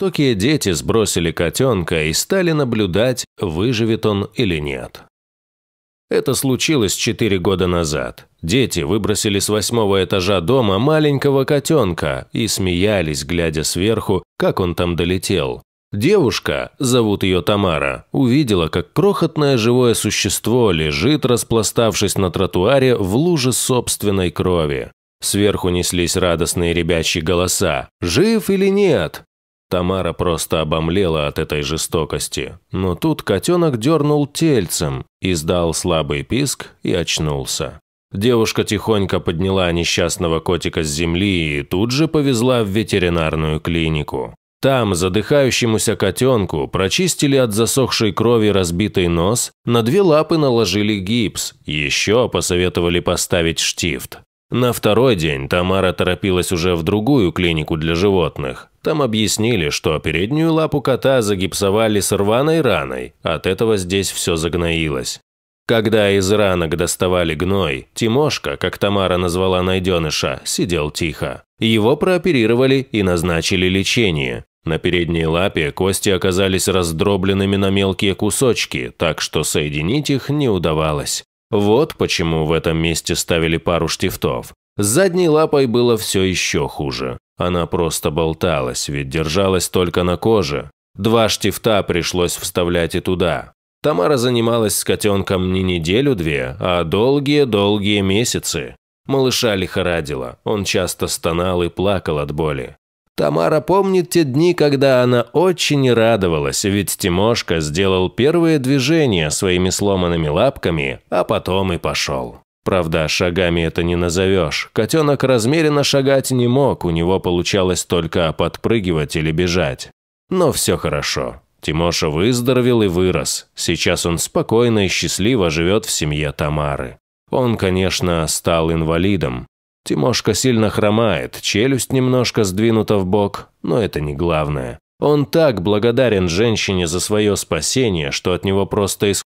Токие дети сбросили котенка и стали наблюдать, выживет он или нет. Это случилось 4 года назад. Дети выбросили с восьмого этажа дома маленького котенка и смеялись, глядя сверху, как он там долетел. Девушка, зовут ее Тамара, увидела, как крохотное живое существо лежит, распластавшись на тротуаре в луже собственной крови. Сверху неслись радостные ребячьи голоса «Жив или нет?». Тамара просто обомлела от этой жестокости. Но тут котенок дернул тельцем, издал слабый писк и очнулся. Девушка тихонько подняла несчастного котика с земли и тут же повезла в ветеринарную клинику. Там задыхающемуся котенку прочистили от засохшей крови разбитый нос, на две лапы наложили гипс, еще посоветовали поставить штифт. На второй день Тамара торопилась уже в другую клинику для животных. Там объяснили, что переднюю лапу кота загипсовали с рваной раной, от этого здесь все загноилось. Когда из ранок доставали гной, Тимошка, как Тамара назвала найденыша, сидел тихо. Его прооперировали и назначили лечение. На передней лапе кости оказались раздробленными на мелкие кусочки, так что соединить их не удавалось. Вот почему в этом месте ставили пару штифтов. С задней лапой было все еще хуже. Она просто болталась, ведь держалась только на коже. Два штифта пришлось вставлять и туда. Тамара занималась с котенком не неделю-две, а долгие-долгие месяцы. Малыша лихорадило, он часто стонал и плакал от боли. Тамара помнит те дни, когда она очень радовалась, ведь Тимошка сделал первые движения своими сломанными лапками, а потом и пошел. Правда, шагами это не назовешь. Котенок размеренно шагать не мог, у него получалось только подпрыгивать или бежать. Но все хорошо. Тимоша выздоровел и вырос. Сейчас он спокойно и счастливо живет в семье Тамары. Он, конечно, стал инвалидом, Тимошка сильно хромает, челюсть немножко сдвинута в бок, но это не главное. Он так благодарен женщине за свое спасение, что от него просто исходит